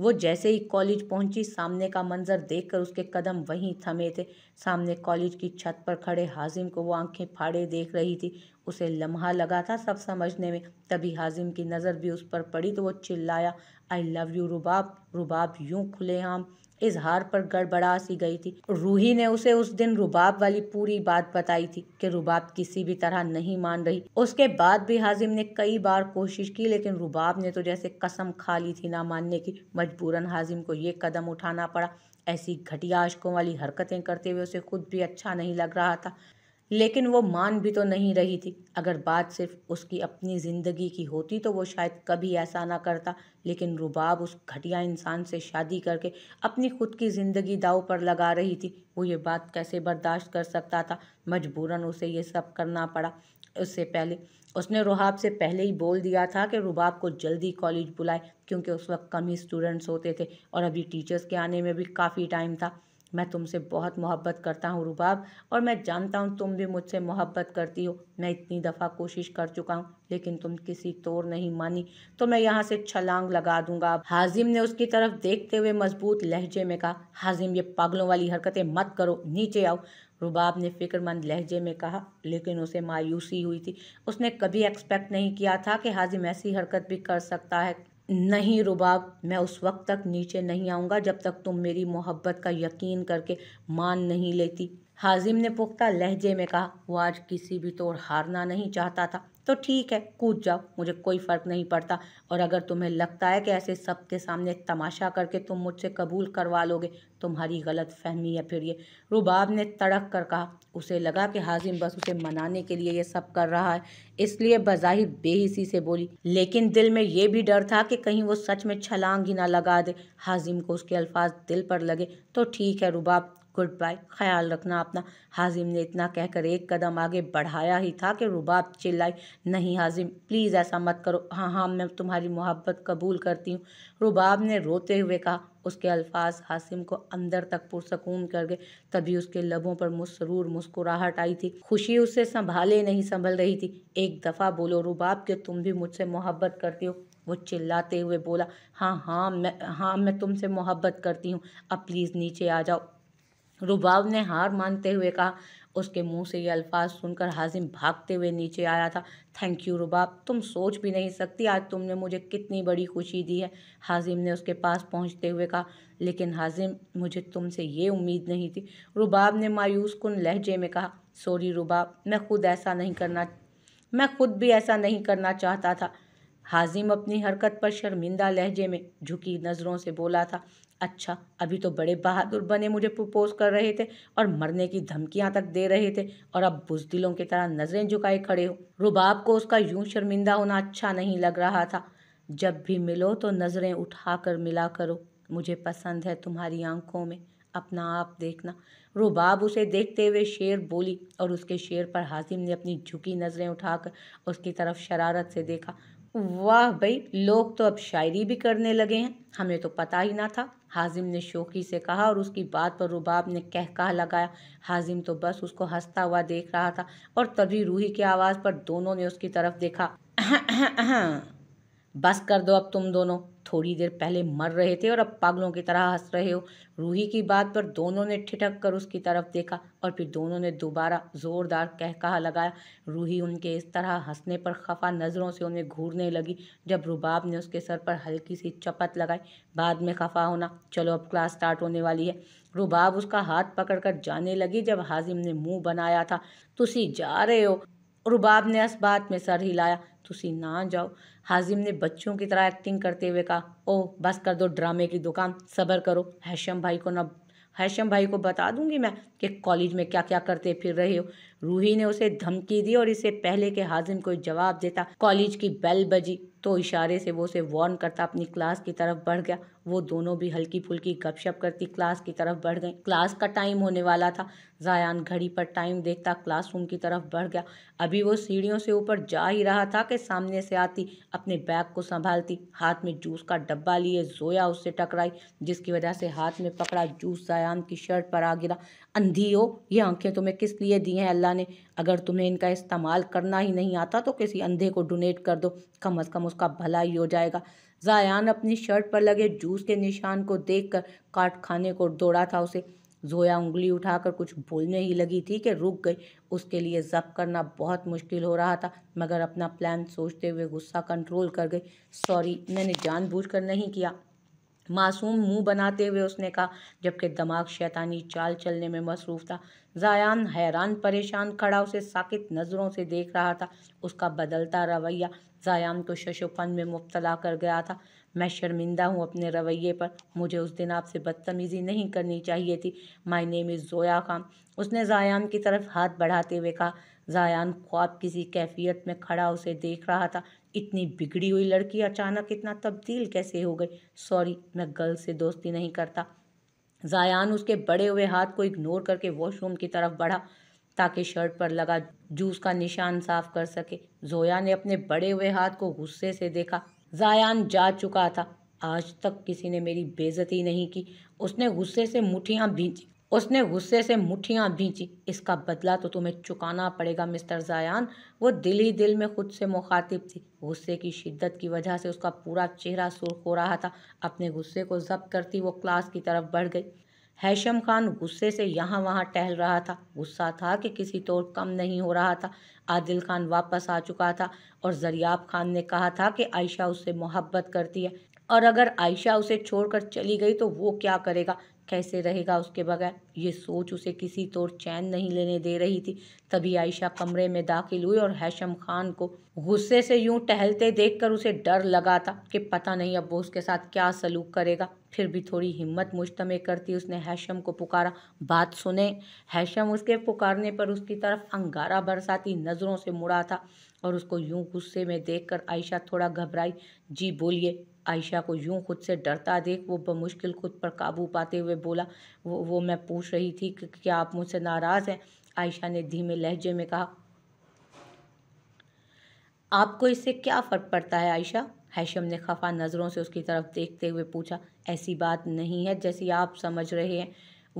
वो जैसे ही कॉलेज पहुंची सामने का मंजर देखकर उसके कदम वहीं थमे थे सामने कॉलेज की छत पर खड़े हाजिम को वो आंखें फाड़े देख रही थी उसे लम्हा लगा था सब समझने में तभी हाजिम की नज़र भी उस पर पड़ी तो वो चिल्लाया आई लव यू रुबाब रुबाब यूं खुलेआम इजहार पर गड़बड़ा सी गई थी रूही ने उसे उस दिन रुबाब वाली पूरी बात बताई थी कि रुबाब किसी भी तरह नहीं मान रही उसके बाद भी हाजिम ने कई बार कोशिश की लेकिन रुबाब ने तो जैसे कसम खा ली थी ना मानने की मजबूरन हाजिम को ये कदम उठाना पड़ा ऐसी घटिया आशकों वाली हरकतें करते हुए उसे खुद भी अच्छा नहीं लग रहा था लेकिन वो मान भी तो नहीं रही थी अगर बात सिर्फ उसकी अपनी ज़िंदगी की होती तो वो शायद कभी ऐसा ना करता लेकिन रुबाब उस घटिया इंसान से शादी करके अपनी खुद की ज़िंदगी दाव पर लगा रही थी वो ये बात कैसे बर्दाश्त कर सकता था मजबूरन उसे ये सब करना पड़ा उससे पहले उसने रुहाब से पहले ही बोल दिया था कि रुबाब को जल्दी कॉलेज बुलाए क्योंकि उस वक्त कम ही स्टूडेंट्स होते थे और अभी टीचर्स के आने में भी काफ़ी टाइम था मैं तुमसे बहुत मोहब्बत करता हूँ रुबाब और मैं जानता हूँ तुम भी मुझसे मोहब्बत करती हो मैं इतनी दफ़ा कोशिश कर चुका हूँ लेकिन तुम किसी तौर नहीं मानी तो मैं यहाँ से छलांग लगा दूंगा हाजिम ने उसकी तरफ देखते हुए मजबूत लहजे में कहा हाजिम ये पागलों वाली हरकतें मत करो नीचे आओ रुबाब ने फ़िक्रमंद लहजे में कहा लेकिन उसे मायूसी हुई थी उसने कभी एक्सपेक्ट नहीं किया था कि हाजिम ऐसी हरकत भी कर सकता है नहीं रुबाब मैं उस वक्त तक नीचे नहीं आऊँगा जब तक तुम मेरी मोहब्बत का यकीन करके मान नहीं लेती हाजिम ने पुख्ता लहजे में कहा वो आज किसी भी तोड़ हारना नहीं चाहता था तो ठीक है कूद जाओ मुझे कोई फ़र्क नहीं पड़ता और अगर तुम्हें लगता है कि ऐसे सब के सामने तमाशा करके तुम मुझसे कबूल करवा लोगे तुम्हारी गलत फहमी है फिर ये रुबाब ने तड़क कर कहा उसे लगा कि हाजिम बस उसे मनाने के लिए ये सब कर रहा है इसलिए बज़ाहिर बेहिसी से बोली लेकिन दिल में ये भी डर था कि कहीं वो सच में छलांग ही ना लगा दे हाजिम को उसके अल्फाज दिल पर लगे तो ठीक है रुबाब गुड बाय ख्याल रखना अपना हाजिम ने इतना कहकर एक कदम आगे बढ़ाया ही था कि रुबाब चिल्लाई नहीं हाजिम प्लीज़ ऐसा मत करो हाँ हाँ मैं तुम्हारी मोहब्बत कबूल करती हूँ रुबाब ने रोते हुए कहा उसके अल्फाज हासिम को अंदर तक पुरसकून कर गए तभी उसके लबों पर मुसरूर मुस्कुराहट आई थी खुशी उसे संभाले नहीं संभल रही थी एक दफ़ा बोलो रुबाब के तुम भी मुझसे मोहब्बत करती हो वो चिल्लाते हुए बोला हाँ हाँ मैं हाँ मैं तुमसे मोहब्बत करती हूँ अब प्लीज़ नीचे आ जाओ रुबाब ने हार मानते हुए कहा उसके मुंह से ये अल्फाज सुनकर हाजिम भागते हुए नीचे आया था थैंक यू रुबाब तुम सोच भी नहीं सकती आज तुमने मुझे कितनी बड़ी खुशी दी है हाजिम ने उसके पास पहुंचते हुए कहा लेकिन हाजिम मुझे तुमसे ये उम्मीद नहीं थी रुबाब ने मायूस कन लहजे में कहा सॉरी रुबाब मैं खुद ऐसा नहीं करना मैं खुद भी ऐसा नहीं करना चाहता था हाजिम अपनी हरकत पर शर्मिंदा लहजे में झुकी नज़रों से बोला था अच्छा अभी तो बड़े बहादुर बने मुझे प्रपोज कर रहे थे और मरने की धमकियां तक दे रहे थे और अब बुजदिलों की तरह नज़रें झुकाए खड़े हो रुबाब को उसका यूं शर्मिंदा होना अच्छा नहीं लग रहा था जब भी मिलो तो नज़रें उठा कर मिला करो मुझे पसंद है तुम्हारी आंखों में अपना आप देखना रुबाब उसे देखते हुए शेर बोली और उसके शेर पर हाजिम ने अपनी झुकी नज़रें उठाकर उसकी तरफ शरारत से देखा वाह भाई लोग तो अब शायरी भी करने लगे हैं हमें तो पता ही ना था हाजिम ने शोकी से कहा और उसकी बात पर रुबाब ने कह कह लगाया हाजिम तो बस उसको हंसता हुआ देख रहा था और तभी रूही की आवाज़ पर दोनों ने उसकी तरफ देखा बस कर दो अब तुम दोनों थोड़ी देर पहले मर रहे थे और अब पागलों की तरह हंस रहे हो रूही की बात पर दोनों ने ठिठक कर उसकी तरफ देखा और फिर दोनों ने दोबारा ज़ोरदार कह कहा लगाया रूही उनके इस तरह हंसने पर खफा नज़रों से उन्हें घूरने लगी जब रुबाब ने उसके सर पर हल्की सी चपत लगाई बाद में खफा होना चलो अब क्लास स्टार्ट होने वाली है रुबाब उसका हाथ कर जाने लगी जब हाजिम ने मुंह बनाया था तुसी जा रहे हो रुबाब ने इस बात में सर हिलाया ਤੁਸੀਂ ना जाओ हाजिम ने बच्चों की तरह एक्टिंग करते हुए कहा ओ बस कर दो ड्रामे की दुकान सब्र करो हैशम भाई को ना हैशम भाई को बता दूंगी मैं कि कॉलेज में क्या क्या करते फिर रहे हो रूही ने उसे धमकी दी और इसे पहले के हाजिम कोई जवाब देता कॉलेज की बेल बजी तो इशारे से वो उसे वार्न करता अपनी क्लास की तरफ बढ़ गया वो दोनों भी हल्की फुल्की गपशप करती क्लास की तरफ बढ़ गई क्लास का टाइम होने वाला था जायान घड़ी पर टाइम देखता क्लासरूम की तरफ बढ़ गया अभी वो सीढ़ियों से ऊपर जा ही रहा था कि सामने से आती अपने बैग को संभालती हाथ में जूस का डब्बा लिए जोया उससे टकराई जिसकी वजह से हाथ में पकड़ा जूस जायान की शर्ट पर आ गिरा अंधी हो ये आंखें तुम्हें किस लिए दी हैं अल्लाह ने अगर तुम्हें इनका इस्तेमाल करना ही नहीं आता तो किसी अंधे को डोनेट कर दो कम अज़ कम उस उसका भला ही हो जाएगा जायान अपनी शर्ट पर लगे जूस के निशान को देखकर काट खाने को दौड़ा था उसे जोया उंगली उठाकर कुछ बोलने ही लगी थी कि रुक गई उसके लिए जब करना बहुत मुश्किल हो रहा था मगर अपना प्लान सोचते हुए गुस्सा कंट्रोल कर गई सॉरी मैंने जानबूझकर नहीं किया मासूम मुंह बनाते हुए उसने कहा जबकि दिमाग शैतानी चाल चलने में मसरूफ़ था जायान हैरान परेशान खड़ा उसे साकित नज़रों से देख रहा था उसका बदलता रवैया जायान को शशोफन में मुबतला कर गया था मैं शर्मिंदा हूँ अपने रवैये पर मुझे उस दिन आपसे बदतमीज़ी नहीं करनी चाहिए थी my name is Zoya Khan उसने जायान की तरफ हाथ बढ़ाते हुए कहा जायान ख्वाब किसी कैफियत में खड़ा उसे देख रहा था इतनी बिगड़ी हुई लड़की अचानक इतना तब्दील कैसे हो गई सॉरी मैं गर्ल से दोस्ती नहीं करता जायान उसके बड़े हुए हाथ को इग्नोर करके वॉशरूम की तरफ बढ़ा ताकि शर्ट पर लगा जूस का निशान साफ कर सके जोया ने अपने बड़े हुए हाथ को गुस्से से देखा जायान जा चुका था आज तक किसी ने मेरी बेजती नहीं की उसने गुस्से से मुठियाँ भींची उसने गुस्से से मुठियाँ भींची इसका बदला तो तुम्हें चुकाना पड़ेगा मिस्टर जायान वो दिल ही दिल में खुद से मुखातिब थी गुस्से की शिद्दत की वजह से उसका पूरा चेहरा सुर्ख हो रहा था अपने गुस्से को जब्त करती वो क्लास की तरफ बढ़ गई हैशम खान गुस्से से यहाँ वहाँ टहल रहा था गुस्सा था कि किसी तौर कम नहीं हो रहा था आदिल खान वापस आ चुका था और जरियाब खान ने कहा था कि आयशा उससे मोहब्बत करती है और अगर आयशा उसे छोड़कर चली गई तो वो क्या करेगा कैसे रहेगा उसके बगैर ये सोच उसे किसी तौर चैन नहीं लेने दे रही थी तभी आयशा कमरे में दाखिल हुई और हैशम खान को गुस्से से यूं टहलते देखकर उसे डर लगा था कि पता नहीं अब वो उसके साथ क्या सलूक करेगा फिर भी थोड़ी हिम्मत मुश्तमे करती उसने हैशम को पुकारा बात सुने हैशम उसके पुकारने पर उसकी तरफ अंगारा बरसाती नज़रों से मुड़ा था और उसको यूं गुस्से में देखकर आयशा थोड़ा घबराई जी बोलिए आयशा को यूं खुद से डरता देख वो बमुश्किल खुद पर काबू पाते हुए बोला वो वो मैं पूछ रही थी कि क्या आप मुझसे नाराज़ हैं आयशा ने धीमे लहजे में कहा आपको इससे क्या फ़र्क पड़ता है आयशा हैशम ने खफा नज़रों से उसकी तरफ देखते हुए पूछा ऐसी बात नहीं है जैसी आप समझ रहे हैं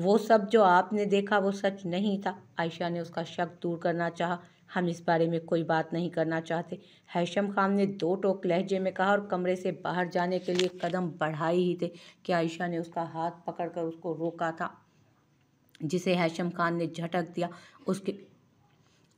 वो सब जो आपने देखा वो सच नहीं था आयशा ने उसका शक दूर करना चाहा हम इस बारे में कोई बात नहीं करना चाहते हैशम खान ने दो टोक लहजे में कहा और कमरे से बाहर जाने के लिए कदम बढ़ाए ही थे कि आयशा ने उसका हाथ पकड़कर उसको रोका था जिसे हैशम खान ने झटक दिया उसके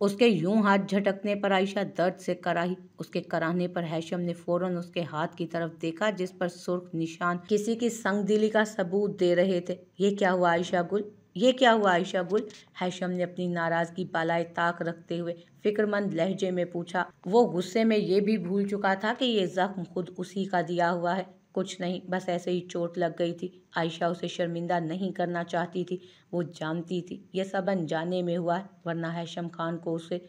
उसके यूं हाथ झटकने पर आयशा दर्द से कराही उसके कराहने पर हैशम ने फौरन उसके हाथ की तरफ देखा जिस पर सुर्ख निशान किसी की संगदिली का सबूत दे रहे थे ये क्या हुआ आयशा गुल ये क्या हुआ आयशा गुल हैशम ने अपनी नाराज़गी बालाए ताक रखते हुए फिक्रमंद लहजे में पूछा वो गुस्से में ये भी भूल चुका था कि ये जख्म खुद उसी का दिया हुआ है कुछ नहीं बस ऐसे ही चोट लग गई थी आयशा उसे शर्मिंदा नहीं करना चाहती थी वो जानती थी यह सब अनजाने में हुआ वरना हैशम खान को उसे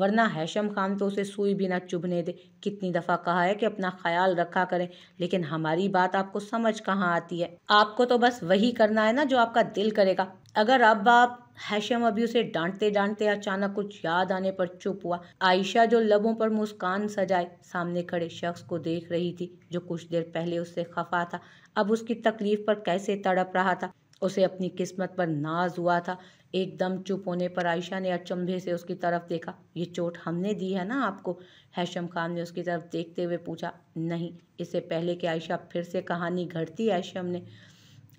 वरना हैशम खान तो उसे सुई भी ना चुभने दे कितनी दफ़ा कहा है कि अपना ख्याल रखा करें लेकिन हमारी बात आपको समझ कहाँ आती है आपको तो बस वही करना है ना जो आपका दिल करेगा अगर अब आप हैशम अभी उसे डांटते डांटते अचानक कुछ याद आने पर चुप हुआ आयशा जो लबों पर मुस्कान सजाए सामने खड़े शख्स को देख रही थी जो कुछ देर पहले उससे खफा था अब उसकी तकलीफ पर कैसे तड़प रहा था उसे अपनी किस्मत पर नाज हुआ था एकदम चुप होने पर आयशा ने अचंभे से उसकी तरफ देखा ये चोट हमने दी है ना आपको हैशम खान ने उसकी तरफ देखते हुए पूछा नहीं इससे पहले कि आयशा फिर से कहानी घटती हैशम ने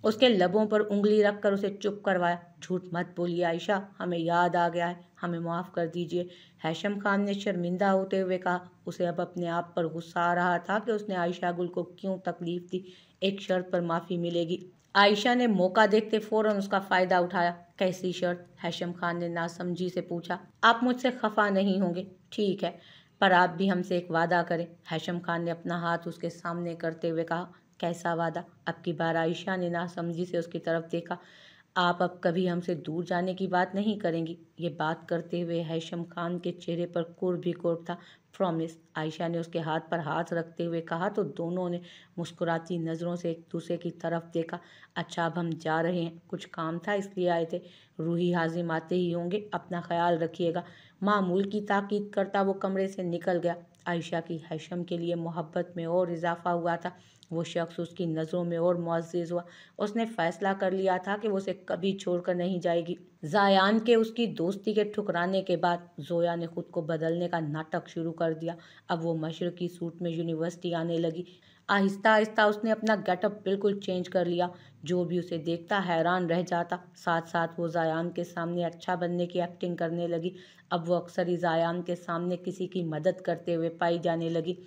उसके लबों पर उंगली रखकर उसे चुप करवाया झूठ मत बोलिए आयशा हमें याद आ गया है हमें माफ़ कर दीजिए हैशम खान ने शर्मिंदा होते हुए कहा उसे अब अपने आप पर गुस्सा आ रहा था कि उसने आयशा गुल को क्यों तकलीफ दी एक शर्त पर माफ़ी मिलेगी आयशा ने मौका देखते फ़ौरन उसका फ़ायदा उठाया कैसी शर्त हैशम खान ने नासमझी से पूछा आप मुझसे खफा नहीं होंगे ठीक है पर आप भी हमसे एक वादा करें हैशम खान ने अपना हाथ उसके सामने करते हुए कहा कैसा वादा अब की बार आयशा ने ना समझी से उसकी तरफ देखा आप अब कभी हमसे दूर जाने की बात नहीं करेंगी ये बात करते हुए हैशम खान के चेहरे पर कुर भी कुर था प्रॉमिस आयशा ने उसके हाथ पर हाथ रखते हुए कहा तो दोनों ने मुस्कुराती नज़रों से एक दूसरे की तरफ देखा अच्छा अब हम जा रहे हैं कुछ काम था इसलिए आए थे रूही हाजिम आते ही होंगे अपना ख्याल रखिएगा मामूल की ताकीद करता वो कमरे से निकल गया आयशा की हैशम के लिए मोहब्बत में और इजाफा हुआ था वो शख्स उसकी नज़रों में और मुआज़ हुआ उसने फ़ैसला कर लिया था कि वो उसे कभी छोड़कर नहीं जाएगी जायान के उसकी दोस्ती के ठुकराने के बाद जोया ने खुद को बदलने का नाटक शुरू कर दिया अब वो मशरक़ी सूट में यूनिवर्सिटी आने लगी आहिस्ता आहिस्ता उसने अपना गेटअप बिल्कुल चेंज कर लिया जो भी उसे देखता हैरान रह जाता साथ साथ वो जयान के सामने अच्छा बनने की एक्टिंग करने लगी अब वो अक्सर ही जयान के सामने किसी की मदद करते हुए पाई जाने लगी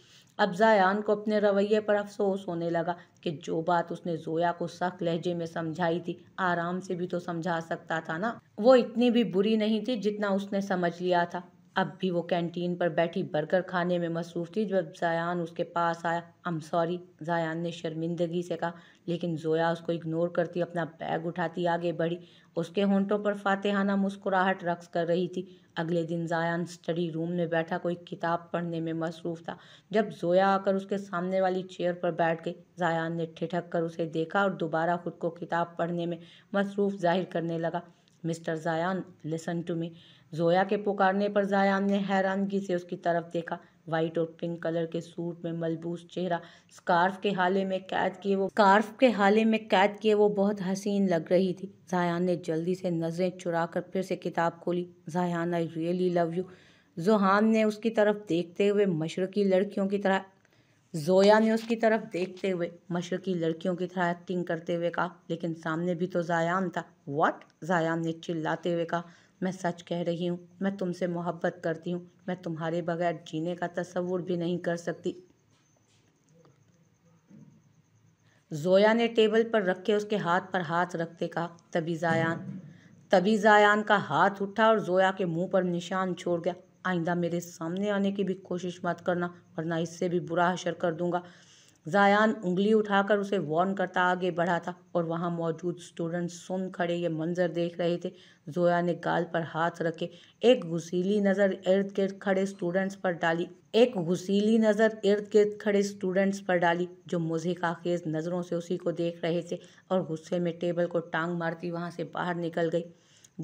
अब जयान को अपने रवैये पर अफसोस होने लगा कि जो बात उसने जोया को सख्त लहजे में समझाई थी आराम से भी तो समझा सकता था ना वो इतनी भी बुरी नहीं थी जितना उसने समझ लिया था अब भी वो कैंटीन पर बैठी बर्गर खाने में मसरूफ़ थी जब जयान उसके पास आया आम सॉरी जयान ने शर्मिंदगी से कहा लेकिन जोया उसको इग्नोर करती अपना बैग उठाती आगे बढ़ी उसके होंठों पर फातेहाना मुस्कुराहट रक्स कर रही थी अगले दिन जायान स्टडी रूम में बैठा कोई किताब पढ़ने में मसरूफ़ था जब जोया आकर उसके सामने वाली चेयर पर बैठ गई जयान ने ठिठक कर उसे देखा और दोबारा खुद को किताब पढ़ने में मसरूफ़ जाहिर करने लगा mister Zayan listen to me Zoya के पुकारने पर ज़ायान ने हैरानगी से उसकी तरफ देखा वाइट और पिंक कलर के सूट में मलबूस चेहरा स्कार्फ के हाले में कैद किए वो स्कार्फ के हाले में कैद किए वो बहुत हसीन लग रही थी जायान ने जल्दी से नज़रें चुरा कर फिर से किताब खोली जायान I really love you Johan ने उसकी तरफ देखते हुए मशरकी लड़कियों की तरह जोया ने उसकी तरफ देखते हुए मशरकी लड़कियों की तरह एक्टिंग करते हुए कहा लेकिन सामने भी तो जायान था व्हाट जायान ने चिल्लाते हुए कहा मैं सच कह रही हूँ मैं तुमसे मोहब्बत करती हूँ मैं तुम्हारे बगैर जीने का तस्वुर भी नहीं कर सकती जोया ने टेबल पर रखे उसके हाथ पर हाथ रखते कहा तभी जायान तभी जायान का हाथ उठा और जोया के मुंह पर निशान छोड़ गया आइंदा मेरे सामने आने की भी कोशिश मत करना वरना इससे भी बुरा असर कर दूंगा जायान उंगली उठाकर उसे वार्न करता आगे बढ़ा था और वहाँ मौजूद स्टूडेंट सुन खड़े ये मंजर देख रहे थे जोया ने गाल पर हाथ रखे एक घुसीली नज़र इर्द गिर्द खड़े स्टूडेंट्स पर डाली एक घुसीली नज़र इर्द गिर्द खड़े स्टूडेंट्स पर डाली जो मुझे काखेज नज़रों से उसी को देख रहे थे और गुस्से में टेबल को टांग मारती वहाँ से बाहर निकल गई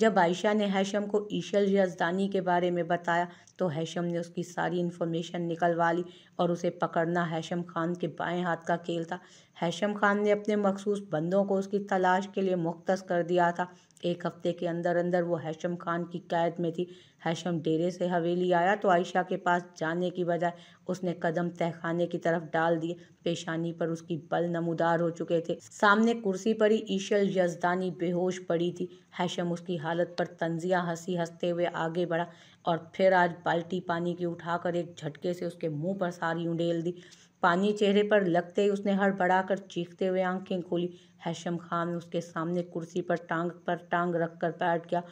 जब आयशा ने हैशम को ईशल यज़दानी के बारे में बताया तो हैशम ने उसकी सारी इन्फॉर्मेशन निकलवा ली और उसे पकड़ना हैशम खान के बाएं हाथ का खेल था हैशम खान ने अपने मखसूस बंदों को उसकी तलाश के लिए मुख्त कर दिया था एक हफ्ते के अंदर अंदर वो हैशम खान की कैद में थी हैशम डेरे से हवेली आया तो आयशा के पास जाने की बजाय उसने कदम तहखाने की तरफ डाल दिए पेशानी पर उसकी बल नमूदार हो चुके थे सामने कुर्सी पर ही ईशल यजदानी बेहोश पड़ी थी हैशम उसकी हालत पर तंजिया हंसी हंसते हुए आगे बढ़ा और फिर आज बाल्टी पानी की उठाकर एक झटके से उसके मुंह पर सारी उंडेल दी पानी चेहरे पर लगते ही उसने हड़बड़ा कर चीखते हुए आंखें खोली हैशम खान उसके सामने कुर्सी पर टांग पर टांग रख कर बैठ गया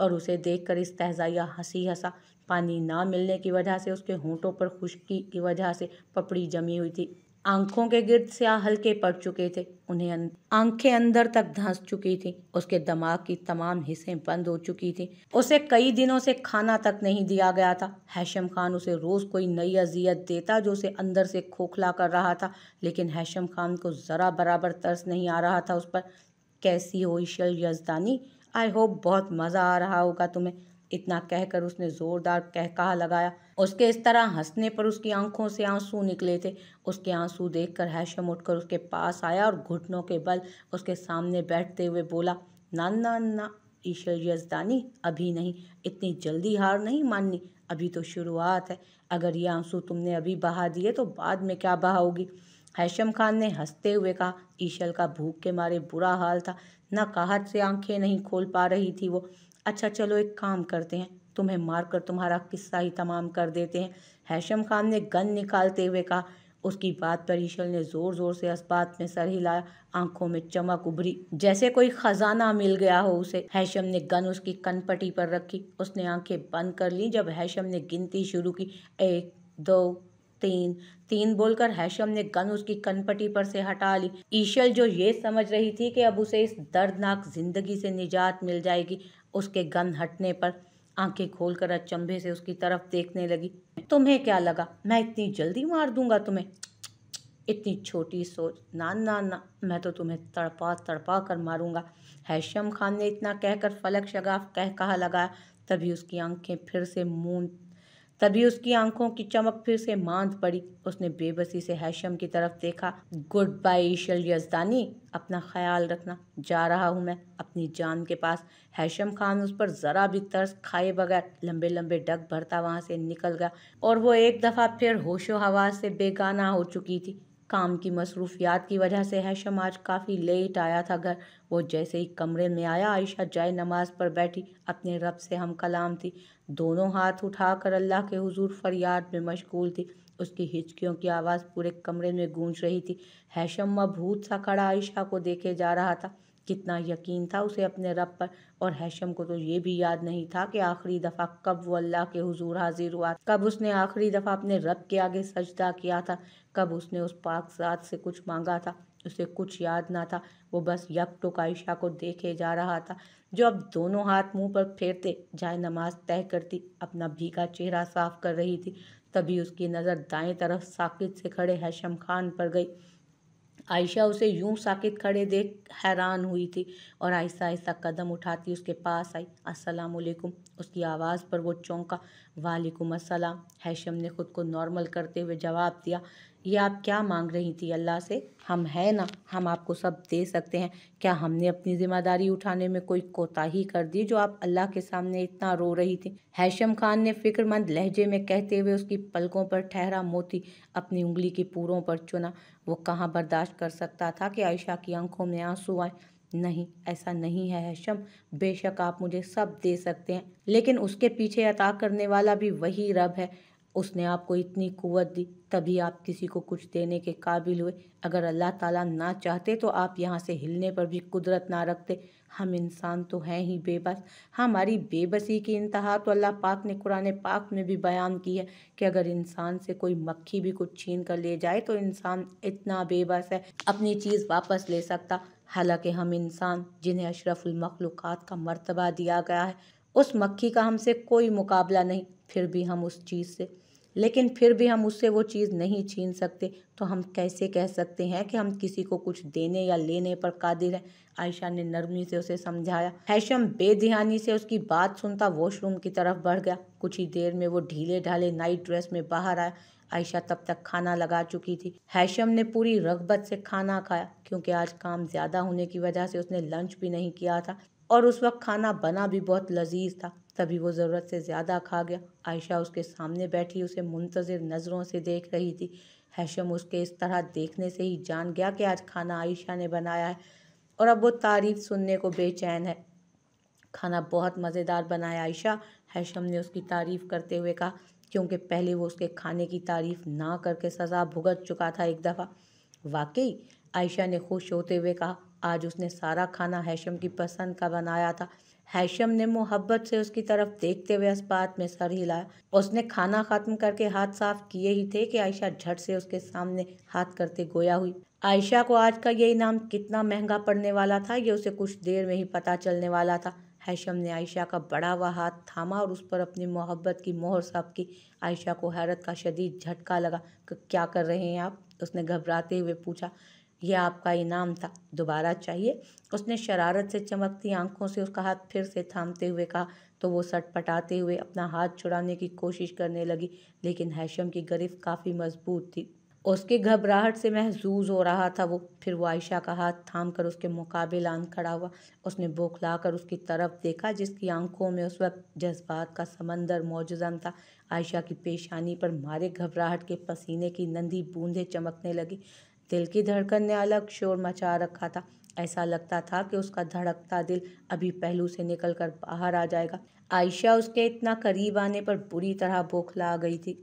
और उसे देखकर इस तहजाइया हंसी हंसा पानी ना मिलने की वजह से उसके होंठों पर खुशकी की वजह से पपड़ी जमी हुई थी आंखों के गिर्द से हल्के पड़ चुके थे उन्हें अं-, आंखें अंदर तक धंस चुकी थी उसके दिमाग की तमाम हिस्से बंद हो चुकी थी उसे कई दिनों से खाना तक नहीं दिया गया था हैशम खान उसे रोज़ कोई नई अजियत देता जो उसे अंदर से खोखला कर रहा था लेकिन हैशम खान को ज़रा बराबर तरस नहीं आ रहा था उस पर कैसी हो ईशल यजदानी आई होप बहुत मज़ा आ रहा होगा तुम्हें इतना कहकर उसने जोरदार कहकहा लगाया उसके इस तरह हंसने पर उसकी आंखों से आंसू निकले थे उसके आंसू देखकर हैशम उठकर उसके पास आया और घुटनों के बल उसके सामने बैठते हुए बोला नाना ना ईश्वर यजदानी अभी नहीं इतनी जल्दी हार नहीं माननी अभी तो शुरुआत है अगर ये आंसू तुमने अभी बहा दिए तो बाद में क्या बहाओगी हैशम खान ने हंसते हुए कहा ईशल का भूख के मारे बुरा हाल था न कहा से आंखें नहीं खोल पा रही थी वो अच्छा चलो एक काम करते हैं तुम्हें मारकर तुम्हारा किस्सा ही तमाम कर देते हैं हैशम खान ने गन निकालते हुए कहा उसकी बात पर ईशल ने ज़ोर ज़ोर से अस्पात में सर हिलाया आंखों में चमक उभरी जैसे कोई ख़जाना मिल गया हो उसे हैशम ने गन उसकी कनपटी पर रखी उसने आंखें बंद कर ली जब हैशम ने गिनती शुरू की एक दो तीन तीन बोलकर हैशम ने गन उसकी कनपटी पर से हटा ली ईशल जो ये समझ रही थी कि अब उसे इस दर्दनाक जिंदगी से निजात मिल जाएगी उसके गन हटने पर आंखें खोलकर अचंभे से उसकी तरफ देखने लगी तुम्हें क्या लगा मैं इतनी जल्दी मार दूंगा तुम्हें इतनी छोटी सोच ना ना ना मैं तो तुम्हें तड़पा तड़पा कर मारूंगा हैशम खान ने इतना कहकर फलक शगाफ कह कहा लगाया तभी उसकी आंखें फिर से मून तभी उसकी आंखों की चमक फिर से मांद पड़ी उसने बेबसी से हैशम की तरफ देखा गुड बाय ईशल यजदानी अपना ख्याल रखना जा रहा हूँ मैं अपनी जान के पास हैशम खान उस पर ज़रा भी तर्स खाए बगैर लंबे लंबे डग भरता वहाँ से निकल गया और वो एक दफ़ा फिर होशो हवा से बेगाना हो चुकी थी काम की मसरूफियात की वजह से हैशम आज काफ़ी लेट आया था घर वो जैसे ही कमरे में आया आयशा जाए नमाज पर बैठी अपने रब से हम कलाम थी दोनों हाथ उठाकर अल्लाह के हुजूर फरियाद में मशगूल थी उसकी हिचकियों की आवाज़ पूरे कमरे में गूंज रही थी हैशम मभूत सा खड़ा आयशा को देखे जा रहा था कितना यकीन था उसे अपने रब पर और हैशम को तो ये भी याद नहीं था कि आखिरी दफ़ा कब वो अल्लाह के हुजूर हाजिर हुआ कब उसने आखिरी दफ़ा अपने रब के आगे सजदा किया था कब उसने उस पाक साथ से कुछ मांगा था उसे कुछ याद ना था वो बस यक टुक आयशा को देखे जा रहा था जो अब दोनों हाथ मुंह पर फेरते जाए नमाज तय करती अपना भीगा चेहरा साफ कर रही थी तभी उसकी नज़र दाएं तरफ साकिब से खड़े हैशम खान पर गई आयशा उसे यूं साकित खड़े देख हैरान हुई थी और आहिस्ता आहिस्ता कदम उठाती उसके पास आई अस्सलाम वालेकुम उसकी आवाज़ पर वो चौंका वालेकुम अस्सलाम हैशम ने खुद को नॉर्मल करते हुए जवाब दिया ये आप क्या मांग रही थी अल्लाह से हम हैं ना हम आपको सब दे सकते हैं क्या हमने अपनी ज़िम्मेदारी उठाने में कोई कोताही कर दी जो आप अल्लाह के सामने इतना रो रही थी हैशम खान ने फ़िक्रमंद लहजे में कहते हुए उसकी पलकों पर ठहरा मोती अपनी उंगली की पूरों पर चुना वो कहाँ बर्दाश्त कर सकता था कि आयशा की आंखों में आंसू आए नहीं ऐसा नहीं है हैशम बेशक आप मुझे सब दे सकते हैं लेकिन उसके पीछे अता करने वाला भी वही रब है उसने आपको इतनी कुवत दी तभी आप किसी को कुछ देने के काबिल हुए अगर अल्लाह ताला ना चाहते तो आप यहाँ से हिलने पर भी कुदरत ना रखते हम इंसान तो हैं ही बेबस हमारी बेबसी की इंतहा तो अल्लाह पाक ने कुरान पाक में भी बयान की है कि अगर इंसान से कोई मक्खी भी कुछ छीन कर ले जाए तो इंसान इतना बेबस है अपनी चीज़ वापस ले सकता हालांकि हम इंसान जिन्हें अशरफुलमखलूक का मरतबा दिया गया है उस मक्खी का हमसे कोई मुकाबला नहीं फिर भी हम उस चीज़ से लेकिन फिर भी हम उससे वो चीज़ नहीं छीन सकते तो हम कैसे कह सकते हैं कि हम किसी को कुछ देने या लेने पर कादिर हैं आयशा ने नरमी से उसे समझाया हैशम बेध्यानी से उसकी बात सुनता वॉशरूम की तरफ बढ़ गया कुछ ही देर में वो ढीले ढाले नाइट ड्रेस में बाहर आया आयशा तब तक खाना लगा चुकी थी हैशम ने पूरी रगबत से खाना खाया क्योंकि आज काम ज़्यादा होने की वजह से उसने लंच भी नहीं किया था और उस वक्त खाना बना भी बहुत लजीज था तभी वो ज़रूरत से ज़्यादा खा गया आयशा उसके सामने बैठी उसे मुंतज़र नज़रों से देख रही थी हैशम उसके इस तरह देखने से ही जान गया कि आज खाना आयशा ने बनाया है और अब वो तारीफ सुनने को बेचैन है खाना बहुत मज़ेदार बनाया आयशा हैशम ने उसकी तारीफ़ करते हुए कहा क्योंकि पहले वो उसके खाने की तारीफ़ ना करके सज़ा भुगत चुका था एक दफ़ा वाकई आयशा ने खुश होते हुए कहा आज उसने सारा खाना हैशम की पसंद का बनाया था हैशम ने मोहब्बत से उसकी तरफ देखते हुए अस्पात में सर हिलाया उसने खाना खत्म करके हाथ साफ किए ही थे कि आयशा झट से उसके सामने हाथ करते गोया हुई आयशा को आज का ये इनाम कितना महंगा पड़ने वाला था ये उसे कुछ देर में ही पता चलने वाला था हैशम ने आयशा का बड़ा हुआ हाथ थामा और उस पर अपनी मोहब्बत की मोहर साफ की आयशा को हैरत का शदीद झटका लगा क्या कर रहे हैं आप उसने घबराते हुए पूछा यह आपका इनाम था दोबारा चाहिए उसने शरारत से चमकती आंखों से उसका हाथ फिर से थामते हुए कहा तो वो सटपटाते हुए अपना हाथ छुड़ाने की कोशिश करने लगी लेकिन हैशम की गरिफ काफ़ी मजबूत थी उसके घबराहट से महजूज हो रहा था वो फिर वो आयशा का हाथ थाम कर उसके मुकाबले आन खड़ा हुआ उसने बौखला कर उसकी तरफ देखा जिसकी आंखों में उस वक्त जज्बात का समंदर मौजूदा था आयशा की पेशानी पर मारे घबराहट के पसीने की नंदी बूंदें चमकने लगी दिल की धड़कन ने अलग शोर मचा रखा था ऐसा लगता था कि उसका धड़कता दिल अभी पहलू से निकलकर बाहर आ जाएगा आयशा उसके इतना करीब आने पर बुरी तरह भूख ला गई थी